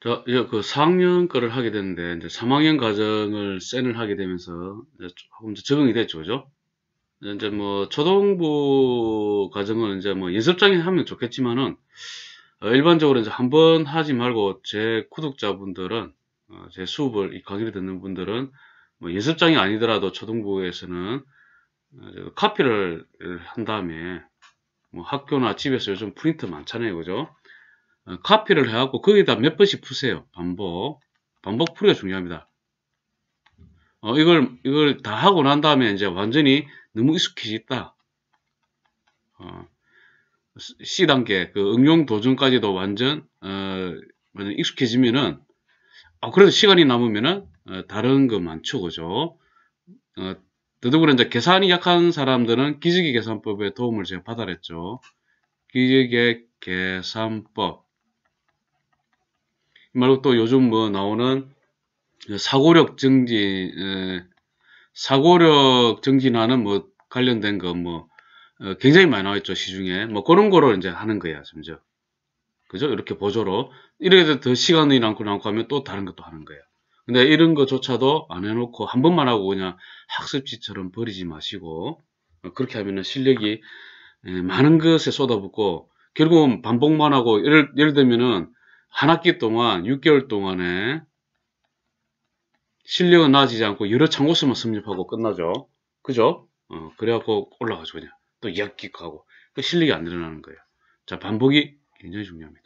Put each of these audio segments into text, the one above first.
자, 예, 그 4학년 거를 하게 되는데 이제 3학년 과정을 센을 하게 되면서 이제 조금 이제 적응이 됐죠, 그죠? 이제 뭐 초등부 과정은 이제 뭐 연습장에 하면 좋겠지만은 어, 일반적으로 이제 한번 하지 말고 제 구독자분들은 어, 제 수업을 이 강의를 듣는 분들은 뭐 연습장이 아니더라도 초등부에서는 어, 카피를 한 다음에 뭐 학교나 집에서 요즘 프린트 많잖아요, 그죠? 어, 카피를 해갖고 거기다 몇 번씩 푸세요. 반복. 반복 풀이가 중요합니다. 어, 이걸, 이걸 다 하고 난 다음에 이제 완전히 너무 익숙해졌다. 어, C단계, 그 응용 도중까지도 완전, 어, 완전 익숙해지면은, 아, 그래도 시간이 남으면은, 어, 다른 거만 추고죠. 어, 더더구나 이제 계산이 약한 사람들은 기저귀계산법에 도움을 제가 받아냈죠. 기저귀 계산법. 말고 또 요즘 뭐 나오는 사고력 증진, 사고력 증진하는 뭐 관련된 거뭐 어, 굉장히 많이 나와있죠 시중에 뭐 그런 거를 이제 하는 거야 점점 그죠 이렇게 보조로 이래도 더 시간이 남고 남고 하면 또 다른 것도 하는 거야 근데 이런 것조차도안 해놓고 한 번만 하고 그냥 학습지처럼 버리지 마시고 어, 그렇게 하면은 실력이 많은 것에 쏟아붓고 결국은 반복만 하고 예를, 예를 들면은 한 학기 동안 6개월 동안에 실력은 나아지지 않고 여러 창고서만 섭렵하고 끝나죠. 그죠? 어, 그래갖고 올라가죠 그냥. 또 2학기하고 그 실력이 안 늘어나는 거예요. 자 반복이 굉장히 중요합니다.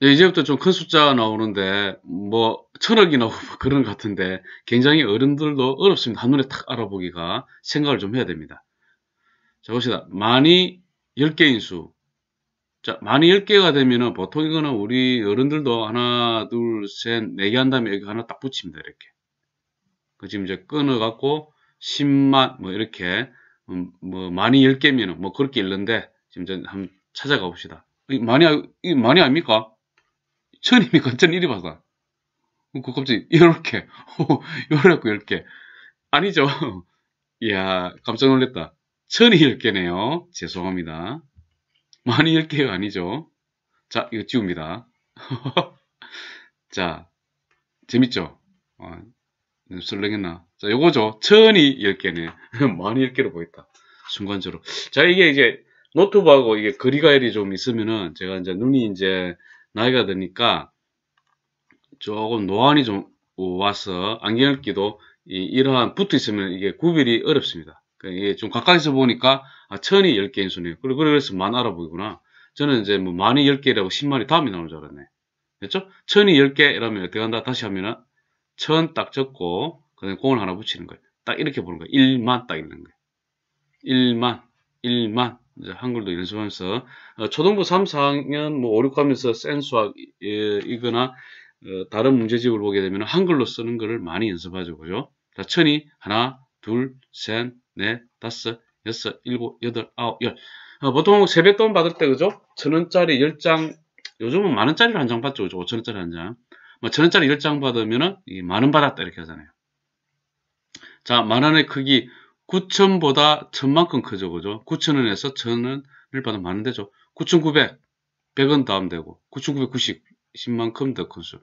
네, 이제부터 좀 큰 숫자가 나오는데 뭐 천억이 나오고 뭐 그런 것 같은데 굉장히 어른들도 어렵습니다. 한눈에 탁 알아보기가 생각을 좀 해야 됩니다. 자 봅시다. 만이 10개인 수 자, 만이 10개가 되면은 보통 이거는 우리 어른들도 하나, 둘, 셋, 네 개한다면 여기 하나 딱 붙입니다. 이렇게. 그 지금 이제 끊어갖고 10만, 뭐 이렇게, 음, 뭐많이 10개면은 뭐 그렇게 읽는데 지금 이제 한번 찾아가 봅시다. 이많이이 아, 만이 아닙니까? 천입니까? 천 일이 봐서. 어, 그 갑자기 이렇게, 이렇게, 이렇게. 아니죠. 이야, 깜짝 놀랐다. 천이 10개네요. 죄송합니다. 많이 읽게요 아니죠. 자 이거 지웁니다. 자 재밌죠? 아, 어, 설렁했나? 자 요거죠. 천이 1게네 많이 1게로 보였다. 순간적으로. 자 이게 이제 노트북하고 이게 거리가열이 좀 있으면은 제가 이제 눈이 이제 나이가 드니까 조금 노안이 좀 와서 안경을 기도 이러한 붙어 있으면 이게 구별이 어렵습니다. 그, 예, 좀 가까이서 보니까 아, 천이 열개인순위에요 그리고 그래서 만 알아보이구나. 저는 이제 뭐 만이 열개라고 10만이 다음에 나올 줄 알았네. 됐죠? 천이 열0개 이러면 어떻게 한다? 다시 하면은 천 딱 적고 그다음에 공을 하나 붙이는 거예요. 딱 이렇게 보는 거예요. 1만 딱 있는 거예요. 1만, 1만. 이제 한글도 연습하면서 어, 초등부 3, 4학년 뭐 5, 6하면서 센수학 예, 이거나 어, 다른 문제집을 보게 되면 한글로 쓰는 거를 많이 연습하죠. 그죠? 자, 천이 하나, 둘, 셋, 네, 다섯, 여섯, 일곱, 여덟, 아홉, 열. 어, 보통 세뱃돈 받을 때, 그죠? 천 원짜리 열 장, 요즘은 만 원짜리로 한 장 받죠, 그죠? 오천 원짜리 한 장. 뭐, 천 원짜리 열 장 받으면은, 이만원 받았다, 이렇게 하잖아요. 자, 만 원의 크기, 9천보다 천만큼 크죠, 그죠? 9천원에서 천원을 받으면 만 원 되죠. 9,900, 100원 다음 되고, 9,990, 10만큼 더 큰 수.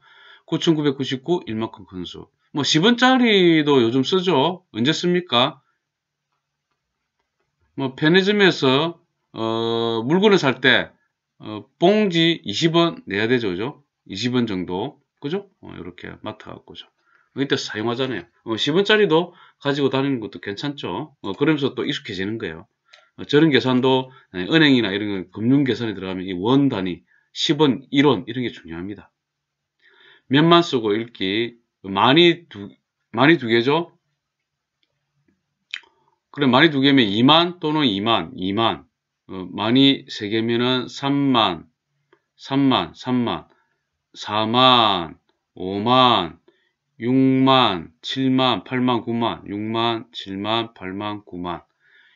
9,999, 1만큼 큰 수. 뭐 10원짜리도 요즘 쓰죠? 언제 씁니까? 뭐 편의점에서 어, 물건을 살때 어, 봉지 20원 내야 되죠, 그죠? 20원 정도, 그죠? 어, 이렇게 맡아갖고죠. 이때 사용하잖아요. 어, 10원짜리도 가지고 다니는 것도 괜찮죠. 어, 그러면서 또 익숙해지는 거예요. 어, 저런 계산도 예, 은행이나 이런 금융 계산에 들어가면 이 원 단위, 10원, 1원 이런 게 중요합니다. 몇만 쓰고 읽기, 많이 두, 많이 두 개죠? 그래 만이 두 개면 2만 또는 2만, 2만. 어, 만이 세 개면은 3만, 3만, 3만, 4만, 5만, 6만, 7만, 8만, 9만, 6만, 7만, 8만, 9만.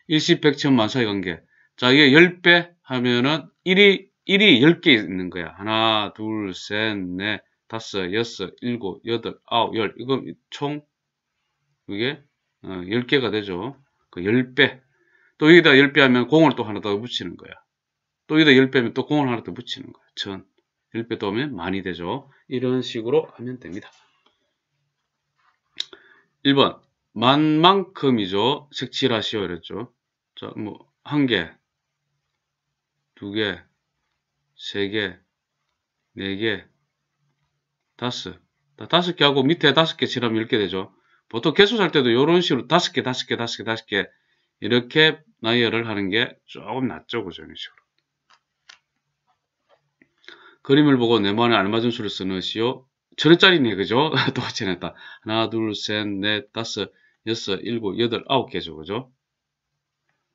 일시 100, 천 만사의 관계. 자, 이게 10배 하면은 1이, 1이 10개 있는 거야. 하나, 둘, 셋, 넷, 다섯, 여섯, 일곱, 여덟, 아홉, 열. 이거 총, 이게, 어, 10개가 되죠. 그 10배. 또 여기다 10배 하면 공을 또 하나 더 붙이는 거야. 또 여기다 10배면 하또 공을 하나 더 붙이는 거야. 전. 10배 더하면 많이 되죠. 이런 식으로 하면 됩니다. 1번. 만만큼이죠. 색칠하시오. 이랬죠. 자, 뭐, 한 개, 두 개, 세 개, 네 개, 다섯. 다섯 개 하고 밑에 다섯 개 칠하면 이렇게 되죠. 보통 개수 살 때도 이런 식으로 다섯 개, 다섯 개, 다섯 개, 다섯 개 이렇게 나열을 하는 게 조금 낫죠, 그죠? 이런 식으로. 그림을 보고 내 마음에 알맞은 수를 쓰시오. 는 천원짜리네, 그죠? 또 지냈다. 하나, 둘, 셋, 넷, 다섯, 여섯, 일곱, 여덟, 아홉 개죠, 그죠?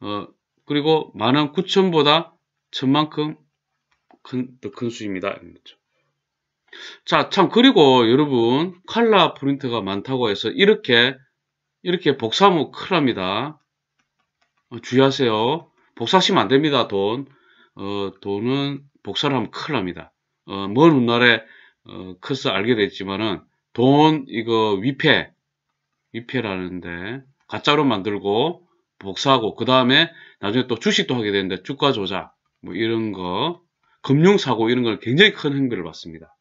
어, 그리고 만원 구천보다 천만큼 큰, 더큰 수입니다. 그렇죠. 자, 참, 그리고 여러분, 칼라 프린트가 많다고 해서 이렇게, 이렇게 복사하면 큰일 납니다. 어, 주의하세요. 복사하시면 안 됩니다, 돈. 어, 돈은 복사를 하면 큰일 납니다. 어, 먼 훗날에, 어, 커서 알게 됐지만은, 돈, 이거, 위패, 위패라는데, 가짜로 만들고, 복사하고, 그 다음에, 나중에 또 주식도 하게 되는데, 주가 조작, 뭐 이런 거, 금융사고 이런 걸 굉장히 큰 행비를 받습니다.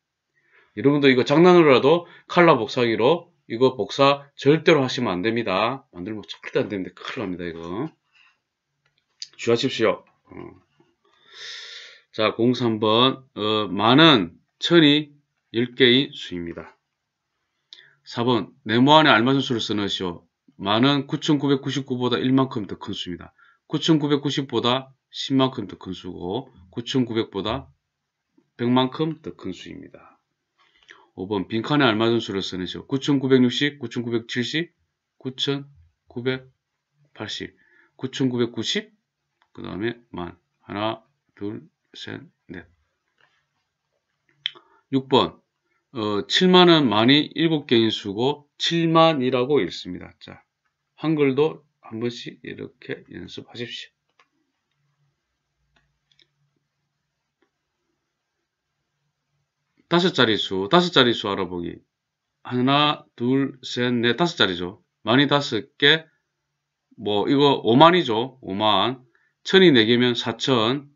여러분도 이거 장난으로라도 칼라 복사기로 이거 복사 절대로 하시면 안 됩니다. 만들면 절대 안 됩니다. 큰일 납니다, 이거. 주하십시오 어. 자, 03번. 어, 만은 천이 1 0개의 수입니다. 4번. 네모 안에 알맞은 수를 써넣으시오. 만은 9,999보다 1만큼 더 큰 수입니다. 9,990보다 10만큼 더 큰 수고 9,900보다 100만큼 더 큰 수입니다. 5번 빈칸에 알맞은 수를 써내죠. 9960, 9970, 9980, 9990, 그 다음에 만. 하나, 둘, 셋, 넷. 6번 어, 7만은 만이 7개인 수고 7만이라고 읽습니다. 자, 한글도 한 번씩 이렇게 연습하십시오. 다섯 자리수, 다섯 자리수 알아보기. 하나, 둘, 셋, 넷, 다섯 자리죠. 만이 다섯 개, 뭐, 이거 5만이죠. 5만. 천이 4개면 4천.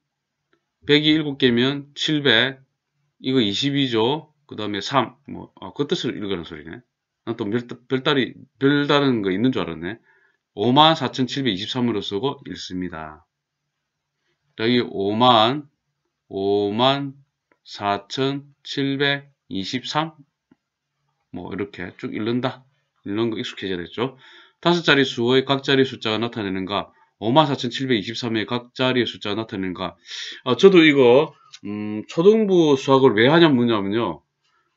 백이 7개면 700. 이거 22죠. 그 다음에 3. 뭐, 아, 그 뜻을 읽으라는 소리네. 난 또 별다리, 별다른 거 있는 줄 알았네. 5만 4,723으로 쓰고 읽습니다. 여기 5만, 5만 4,723뭐 이렇게 쭉 읽는다. 읽는 거 익숙해져야 되죠. 다섯 자리 수의 각 자리 숫자가 나타내는가 54,723의 각 자리의 숫자가 나타내는가 아, 저도 이거 음, 초등부 수학을 왜 하냐 뭐냐면요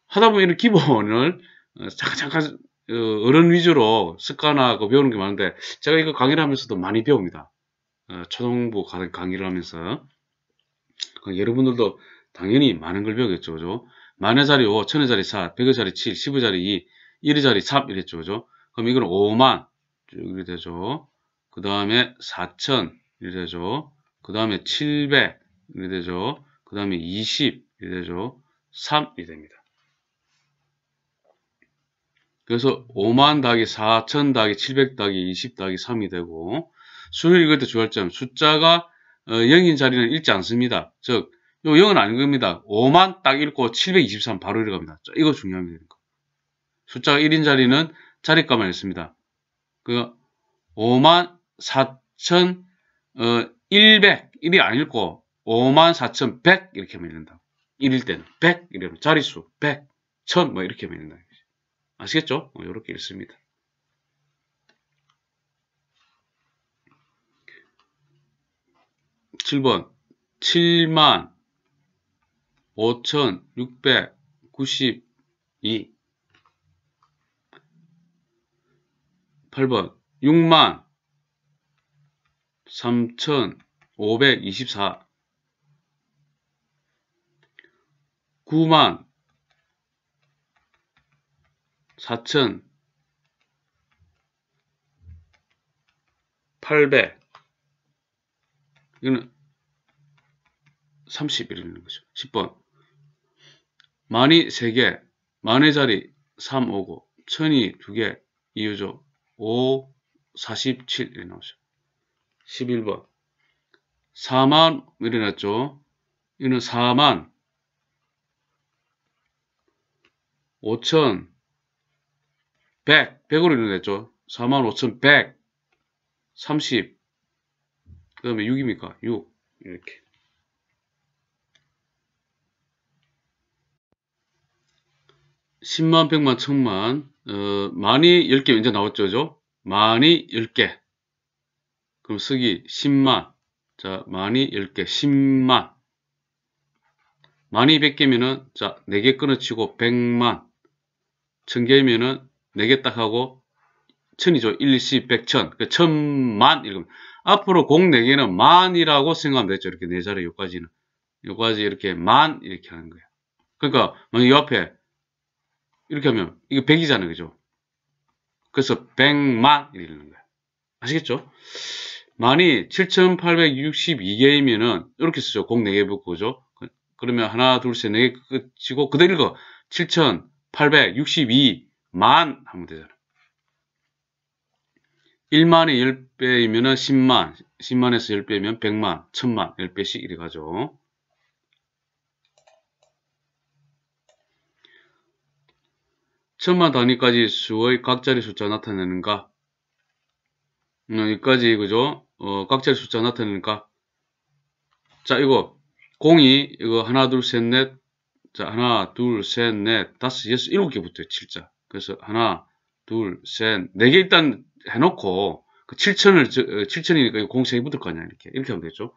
하다 보면 이런 기본을 어, 잠깐 잠깐 어, 어른 위주로 습관화하고 배우는 게 많은데 제가 이거 강의를 하면서도 많이 배웁니다. 어, 초등부 강의를 하면서 그 여러분들도 당연히 많은 걸 배우겠죠. 그죠? 만의 자리 5, 천의 자리 4, 백의 자리 7, 십의 자리 2, 1의 자리 3 이랬죠. 그죠? 그럼 이건 5만 쭉 이렇게 되죠. 그 다음에 4천 이렇게 되죠. 그 다음에 700 이렇게 되죠. 그 다음에 20 이렇게 되죠. 3이 됩니다. 그래서 5만 더하기 4천 더하기 700 더하기 20 더하기 3이 되고 수를 읽을 때 주할 점 숫자가 0인 어, 자리는 읽지 않습니다. 즉요 0은 아닌 겁니다. 5만 딱 읽고 723 바로 일어갑니다. 이거 중요합니다. 숫자가 1인 자리는 자릿값만 있습니다. 그 5만 4천 어, 100 1이 안 읽고 5만 4천 100 이렇게 밀린다. 1일 때는 100 이래요. 자릿수 100, 1000 뭐 이렇게 밀린다. 아시겠죠? 뭐 이렇게 읽습니다. 7번 7만 5,692 8번 6만 3,524 9만 4천 800 이거는 30이라는 거죠. 10번 만이 세개 만의 자리 3 5, 9, 천이 두개 이유죠. 5, 47 이렇게 나오죠. 11번. 4만 일어났죠. 이는 4만 5천 100, 100으로 일어났죠. 4만 5천 100, 30, 그 다음에 6입니까? 6, 이렇게. 10만, 100만, 1000만 어, 만이 10개 이제 나왔죠. 그죠? 만이 10개 그럼 쓰기 10만 자 만이 10개 10만 만이 100개면은 자 4개 끊어치고 100만 1000개면은 4개 딱 하고 1000이죠. 1, 2 100, 1000그 1000만 이러면 앞으로 공 4개는 만이라고 생각하면 되죠. 이렇게 4자리 요까지는 요까지 이렇게 만 이렇게 하는 거예요. 그러니까 만약 이 앞에 이렇게 하면 이거 100이잖아요. 그죠? 그래서 100만 이르는 거예요. 아시겠죠? 만이 7862개이면은 이렇게 쓰죠. 공 4개 붙고 그죠? 그, 그러면 하나 둘셋네개 끝이고 그, 그대로 읽어. 7862만 하면 되잖아요. 1만이 10배이면은 10만, 10만에서 10배면 이 100만, 1000만, 10배씩 이래 가죠. 천만 단위까지 수의 각자리 숫자 나타내는 가 음, 여기까지 그죠? 어, 각자리 숫자 나타내는 가. 자 이거 0이 이거 하나 둘 셋 넷자 하나 둘 셋 넷 다섯 여섯 일곱 개 붙어요 7자 그래서 하나 둘셋네 개 일단 해놓고 그 7천을 7천이니까 어, 공세이 붙을 거 아니야 이렇게 이렇게 하면 되죠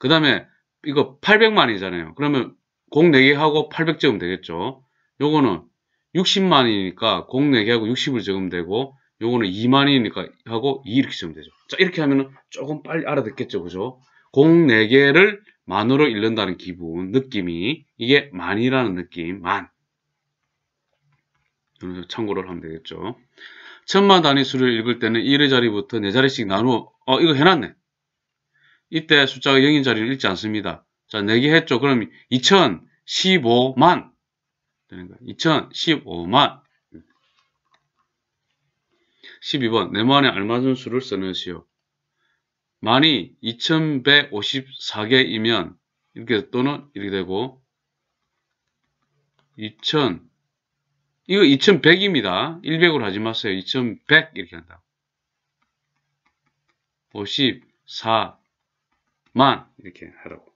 겠그 다음에 이거 800만이잖아요 그러면 공 4개 하고 800 적으면 되겠죠 요거는 60만이니까 0 4개하고 60을 적으면 되고 요거는 2만이니까 하고 2 이렇게 적으면 되죠. 자 이렇게 하면 은 조금 빨리 알아듣겠죠. 그죠? 0 4개를 만으로 읽는다는 기분, 느낌이 이게 만이라는 느낌, 만. 참고를 하면 되겠죠. 천만 단위수를 읽을 때는 1의 자리부터 4자리씩 나누어 어 이거 해놨네. 이때 숫자가 0인 자리를 읽지 않습니다. 자, 4개 했죠. 그럼 2015만 되는 거야. 2015만 12번 네모 안에 알맞은 수를 쓰는 시요 만이 2154개이면 이렇게 또는 이렇게 되고 2000 이거 2100입니다. 100으로 하지 마세요. 2100 이렇게 한다. 54만 이렇게 하라고.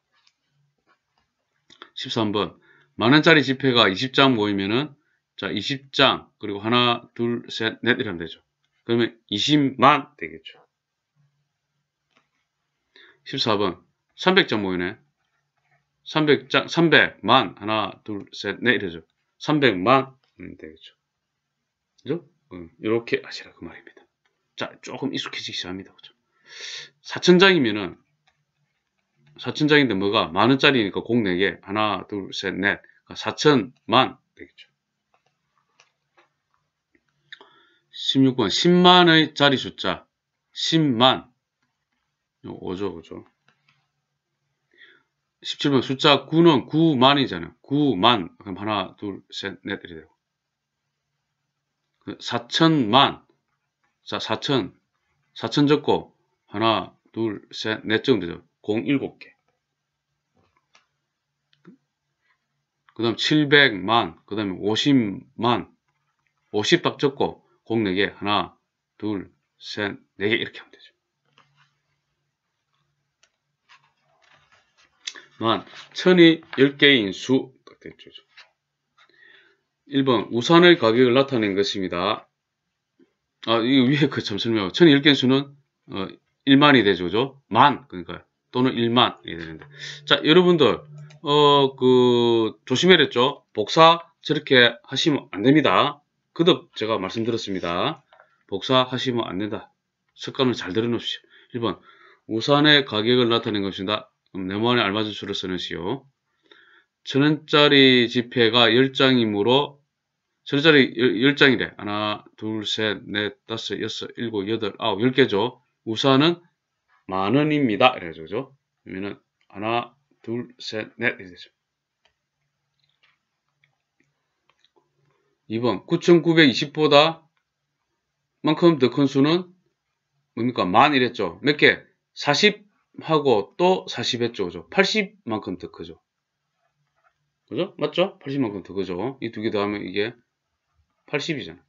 13번 만원짜리 지폐가 20장 모이면은 자 20장 그리고 하나 둘셋넷 이러면 되죠. 그러면 20만 되겠죠. 14번 300장 모이네. 300장 300만 하나 둘셋넷 이러죠. 300만 되겠죠. 그죠? 음, 어, 이렇게 하시라 그 말입니다. 자 조금 익숙해지기 시작합니다. 그죠? 4천장이면은 4천장인데 뭐가 만원짜리니까 공 4개 하나 둘셋넷 4천만 되겠죠. 16번 10만의 자리 숫자 10만 5죠 그죠 17번 숫자 9는 9만이잖아요 9만 그럼 하나 둘 셋넷 이렇게 되고 4천만 그 자 4천 4천 적고 하나 둘 셋넷 정도 되죠 0 7개 그 다음 700만, 그 다음에 50만, 50답 적고 공 4개, 하나, 둘, 셋, 4개 이렇게 하면 되죠. 만, 천이 10개인 수, 딱 됐죠. 1번, 우산의 가격을 나타낸 것입니다. 아, 이 위에 그 참 설명하고, 천이 10개인 수는, 어, 1만이 되죠, 그죠? 만, 그러니까 또는 1만이 되는데. 자, 여러분들, 어, 그, 조심해랬죠. 복사 저렇게 하시면 안 됩니다. 그도 제가 말씀드렸습니다. 복사하시면 안 된다. 습관을 잘들여놓으시오 1번. 우산의 가격을 나타낸 것입니다. 네모안에 알맞은 수를 쓰내시오 천원짜리 지폐가 10장이므로 천원짜리 10장이래. 하나, 둘, 셋, 넷, 다섯, 여섯, 일곱, 여덟, 아홉, 열개죠 우산은 만원입니다. 이래죠. 그죠? 그러면은 하나, 둘, 셋, 넷이 되죠. 2번 9920보다 만큼 더 큰 수는 뭡니까? 만 이랬죠. 몇 개? 40하고 또 40 했죠. 그죠? 80만큼 더 크죠. 그죠? 맞죠? 80만큼 더 크죠. 이 두 개 더하면 이게 80이잖아.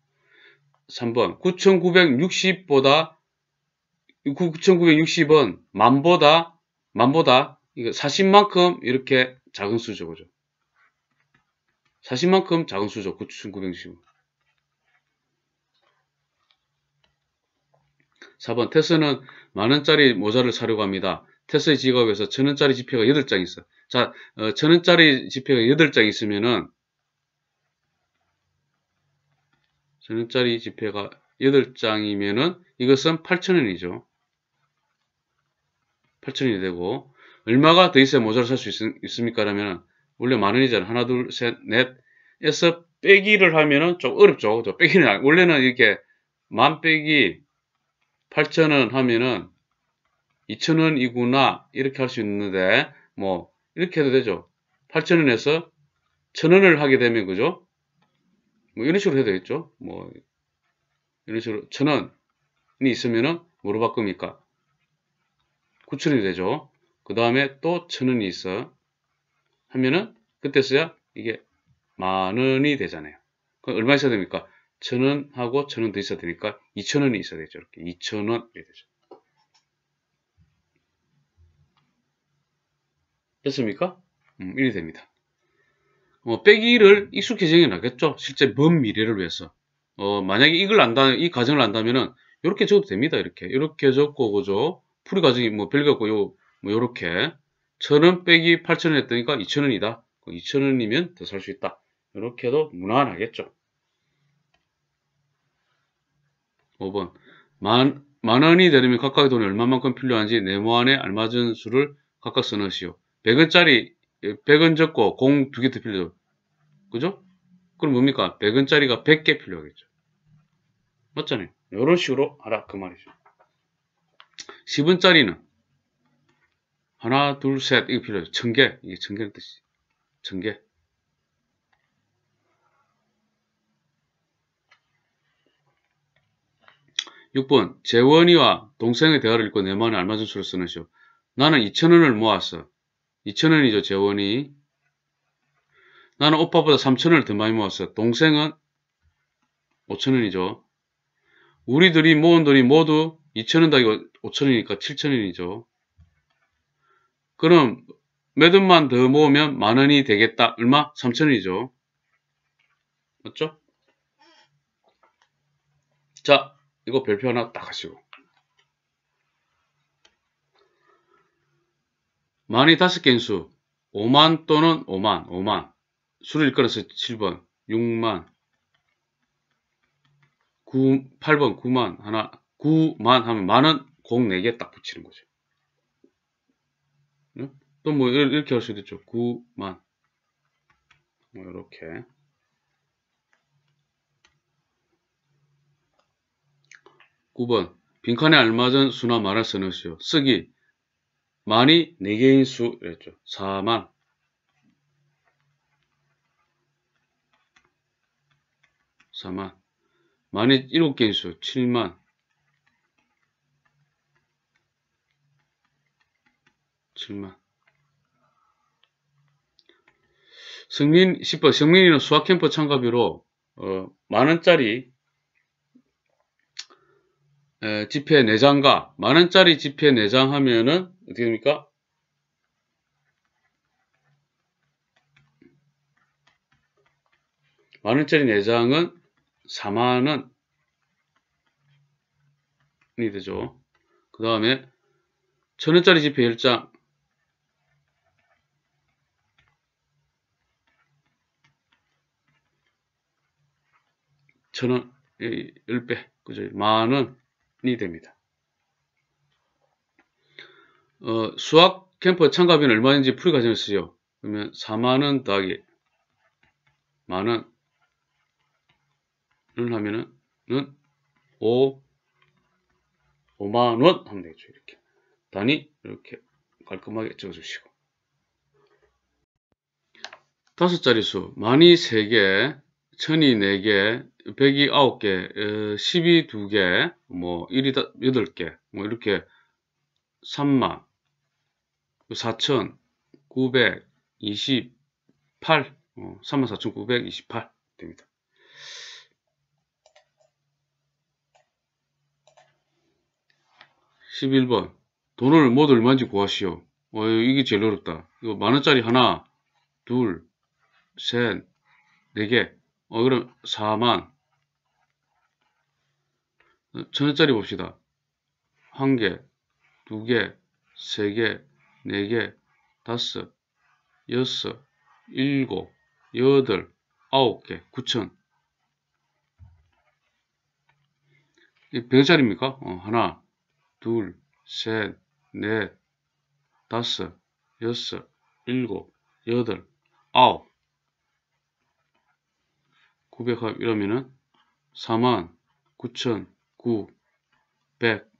3번 9960보다 9960은 만보다 만보다 이거 40만큼 이렇게 작은 수죠. 그죠? 40만큼 작은 수죠. 9,960원. 4번 테스는 만원짜리 모자를 사려고 합니다. 테스의 지갑에서 천원짜리 지폐가 8장 있어. 자, 어, 천원짜리 지폐가 8장 있으면은 천원짜리 지폐가 8장이면은 이것은 8천원이죠. 8천원이 되고 얼마가 더 있어야 모자를 살 수 있습니까? 라면 원래 만원이잖아 하나, 둘, 셋, 넷에서 빼기를 하면은 좀 어렵죠. 그 빼기는 원래는 이렇게 만 빼기 8천원 하면은 2천원이구나 이렇게 할 수 있는데 뭐 이렇게 해도 되죠. 8천원에서 천원을 하게 되면 그죠? 뭐 이런 식으로 해도 되겠죠. 뭐 이런 식으로 천원이 있으면은 뭐로 바꿉니까? 9천원이 되죠. 그 다음에 또 천원이 있어 하면은 그때써야 이게 만원이 되잖아요. 그럼 얼마 있어야 됩니까? 천원하고 천 원 더 있어야 되니까 이천원이 있어야 되죠. 이렇게 이천원 이 되죠. 됐습니까? 음, 이렇 됩니다. 뭐 빼기 를 익숙해지게 나겠죠. 실제 먼 미래를 위해서. 어, 만약에 이걸 안다, 이 과정을 안다면은 이렇게 적어도 됩니다. 이렇게 이렇게 적고 그죠. 풀이 과정이 뭐 별거 없고 요뭐 요렇게 1 0 0 0원 빼기 8 0 0 0원 했더니까 2 0원이다2 0 0 0원이면더 살 수 있다 이렇게 해도 무난하겠죠 5번 만, 만원이 되려면 각각의 돈이 얼마만큼 필요한지 네모안에 알맞은 수를 각각 써넣으시오 100원짜리 100원 적고 공 두 개 더 필요해요 그죠? 그럼 뭡니까? 100원짜리가 100개 필요하겠죠 맞잖아요 이런 식으로 하라 그 말이죠 10원짜리는 하나, 둘, 셋. 이거 필요해요. 전개. 이게 전개는 뜻이. 전개. 6번 재원이와 동생의 대화를 읽고 내 마음에 알맞은 수를 쓰는시오 나는 2천원을 모았어. 2천원이죠 재원이. 나는 오빠보다 3천원을 더 많이 모았어. 동생은 5천원이죠 우리들이 모은 돈이 모두 2천원 더하기 5천원이니까 7천원이죠. 그럼 몇 원만 더 모으면 만 원이 되겠다. 얼마? 3천이죠. 맞죠? 자, 이거 별표 하나 딱 하시고. 만이 다섯 개인 수. 5만 또는 5만, 5만. 수를 일컬어서 7번, 6만, 9, 8번, 9만, 하나, 9만 하면 만 원, 0 4개 딱 붙이는 거죠. 또뭐 이렇게 할 수도 있죠. 9만 뭐 이렇게 9번 빈칸에 알맞은 수나 말을 써놓으시오. 쓰기 만이 4개인 수 이랬죠. 4만 4만 만이 7개인 수 7만 7만 승민 10번 승민이는 수학캠프 참가비로 어, 만원짜리 에, 지폐 내장과 만원짜리 지폐 내장 하면은 어떻게 됩니까? 만원짜리 내장은 4만원이 되죠. 그 다음에 천원짜리 지폐 10장 천원, 10배, 그죠? 만원이 됩니다. 어, 수학 캠프 참가비는 얼마인지 풀이 과정을 쓰죠. 그러면 4만원 더하기 만원을 하면은 5, 5만원 하면 되겠죠. 이렇게. 단위 이렇게 깔끔하게 적어주시고. 다섯 자릿수, 많이 3개, 천이 4개, 백이 9개, 어, 십이 2개, 뭐, 일이 8개, 뭐, 이렇게 3만, 4천, 928, 어, 34,928 됩니다. 1 1번 돈을 모두 얼마인지 구하시오. 어, 이게 제일 어렵다. 이거 만원짜리 하나, 둘, 셋, 네 개. 어, 그럼 4만 천원짜리 봅시다. 한 개, 두 개, 세 개, 네 개, 다섯, 여섯, 일곱, 여덟, 아홉 개, 9천. 100원짜리입니까? 어, 하나, 둘, 셋, 넷, 다섯, 여섯, 일곱, 여덟, 아홉. 900합 이러면은 4만 9,900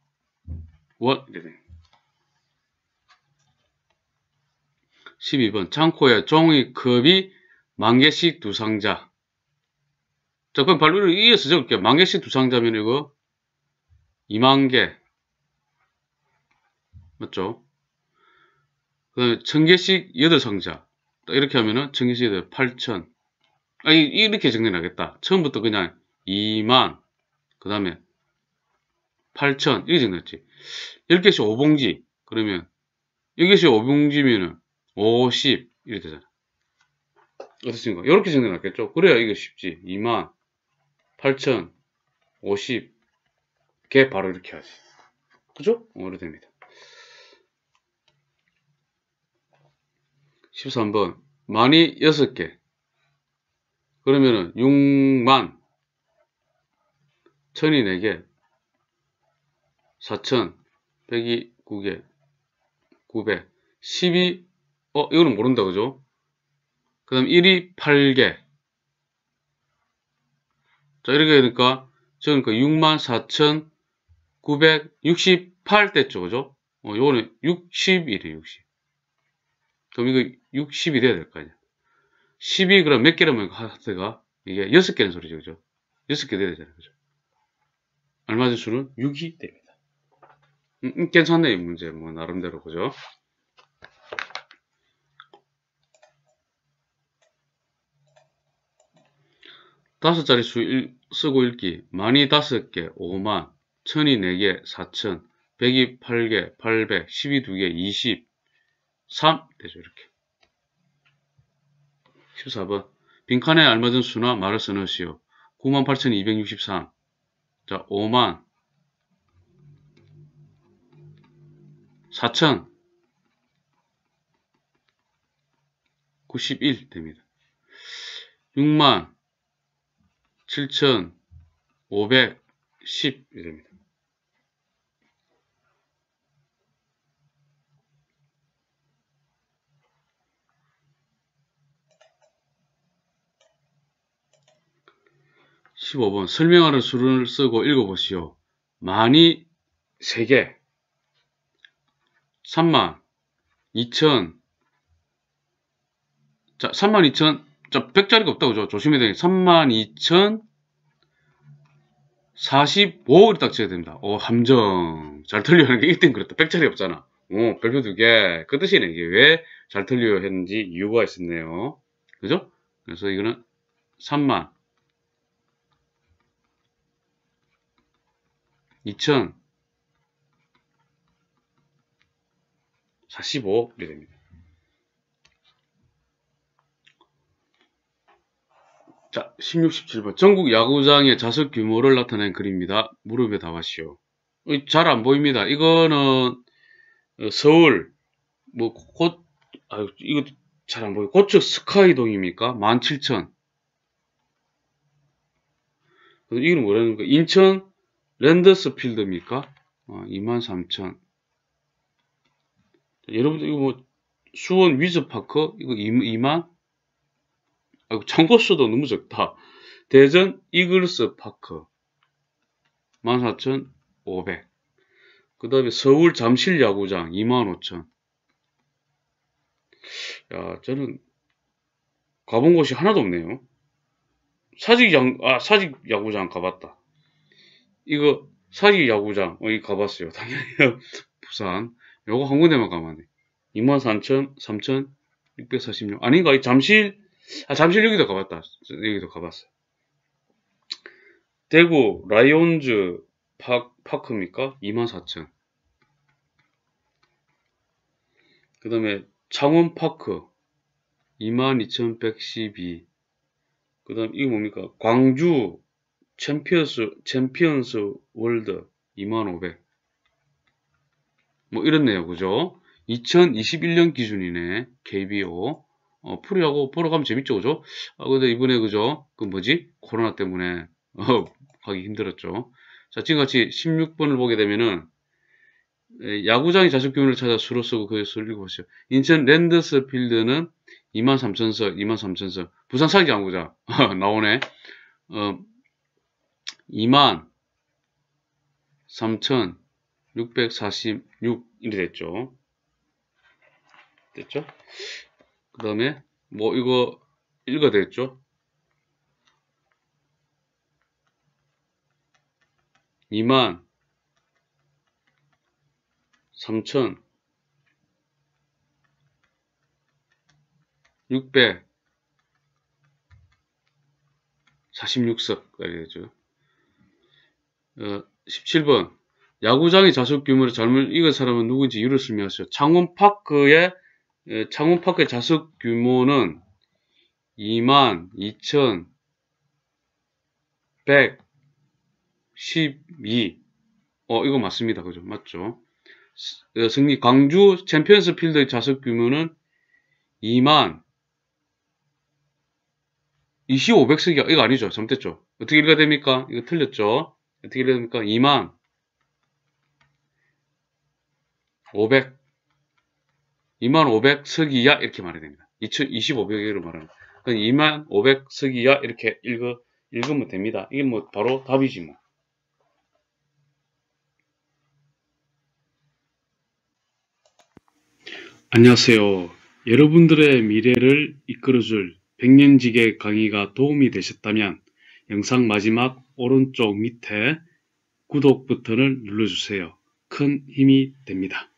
원. 12번 창고에 종이컵이 만 개씩 두 상자. 자, 그럼 발로 이어서 적을게요. 만 개씩 두 상자면 이거 2만 개. 맞죠? 그 다음에 천 개씩 여덟 상자. 이렇게 하면은 천 개씩 8천. 아니, 이렇게 정리하겠다. 처음부터 그냥 2만, 그 다음에 8천, 이렇게 정리했지. 10개씩 5봉지, 그러면 10개씩 5봉지면은 50, 이렇게 되잖아. 어떻습니까? 이렇게 정리하겠죠? 그래야 이게 쉽지. 2만, 8천, 50, 개 바로 이렇게 하지. 그죠? 오래 됩니다. 13번. 많이 6개. 그러면은 6만 1 0 0 0이 4개 4 0 빼기 9개 900 12 어? 이거는 모른다 그죠? 그 다음 1이 8개 자 이렇게 되니까 지금 그 64,968대죠 그죠? 어 요거는 6 1이래요60 그럼 이거 60이 돼야 될 거 아니야 12 그럼 몇 개라면 하트가 이게 6개는 소리죠. 그죠? 6개 돼야 되잖아요. 그죠? 얼마전 수는 6이 됩니다. 음, 음, 괜찮네. 이 문제. 뭐 나름대로. 그죠? 다섯 자리 수 일, 쓰고 읽기 만이 다섯 개 5만 천이 4개 4천 백이 8개 800 십이 두개20 3 되죠 이렇게 Q4번. 빈칸에 알맞은 수나 말을 써넣으시오. 98,263. 자, 5만. 4 0 91 됩니다. 6만 7,510 됩니다. 15번 설명하는 수를 쓰고 읽어보시오. 많이 3개 3만 2천 자 3만 2천 자 100짜리가 없다 그죠? 조심해야 되니 3만 2천 45를 딱 쳐야 됩니다. 오 함정 잘 틀려 하는 게 1등 그렇다. 100짜리 없잖아. 오 별표 2개 그 뜻이네. 이게 왜 잘 틀려 했는지 이유가 있었네요. 그죠? 그래서 이거는 3만 2045 이렇게 됩니다. 자, 16, 17번. 전국 야구장의 좌석 규모를 나타낸 그림입니다 무릎에 닿았시오잘안 어, 보입니다. 이거는 어, 서울, 뭐, 곧, 아 이거 잘 안 보여. 고척 스카이동입니까? 17,000. 이건 뭐라는 거야? 인천, 랜더스필드입니까? 어, 23,000 여러분들 이거 뭐 수원 위즈파크 이거 2만 아, 참고수도 너무 적다 대전 이글스 파크 14,500 그 다음에 서울 잠실 야구장 25,000 야, 저는 가본 곳이 하나도 없네요. 사직 아, 야구장 가봤다. 이거 사기 야구장 여기 가봤어요. 당연히 부산. 요거 한 군데만 가면 돼. 23,3646 0 0 0 아닌가? 이 잠실 아 잠실 여기도 가봤다. 여기도 가봤어. 대구 라이온즈 파, 파크입니까? 24,000. 그 다음에 창원 파크 22,112. 그 다음 이거 뭡니까? 광주 챔피언스, 챔피언스 월드 2500. 뭐 이렇네요. 그죠? 2021년 기준이네. KBO. 어, 프리하고 보러 가면 재밌죠. 그죠? 아, 근데 이번에 그죠? 그 뭐지? 코로나 때문에, 어, 가기 힘들었죠. 자, 지금같이 16번을 보게 되면은, 야구장이 자석 규모을 찾아 수로 쓰고 그에 수를 읽어보시죠. 인천 랜더스 필드는 23,000석, 23,000석. 부산 사기 야구장. 나오네. 어, 2 3,646이 됐죠. 됐죠? 그 다음에 뭐 이거 1가 됐죠? 2만 3천 646석까지 되죠. 17번 어, 야구장의 좌석 규모를 잘못 읽은 사람은 누구인지 이유를 설명하세요. 창원파크의 에, 창원파크의 좌석 규모는 2만 2천 112 어, 이거 맞습니다. 그죠? 맞죠? 어, 승리 광주 챔피언스 필드의 좌석 규모는 2만 2500석이 이거 아니죠? 잘못됐죠? 어떻게 읽어야 됩니까? 이거 틀렸죠? 어떻게 됩니까? 2만 500 2만 500 석이야 이렇게 말해야 됩니다. 2 0 2 5 0 0로말하면 2만 500 석이야 이렇게 읽어 읽으면 됩니다. 이게 뭐 바로 답이지 뭐. 안녕하세요. 여러분들의 미래를 이끌어줄 백년지계 강의가 도움이 되셨다면 영상 마지막 오른쪽 밑에 구독 버튼을 눌러주세요. 큰 힘이 됩니다.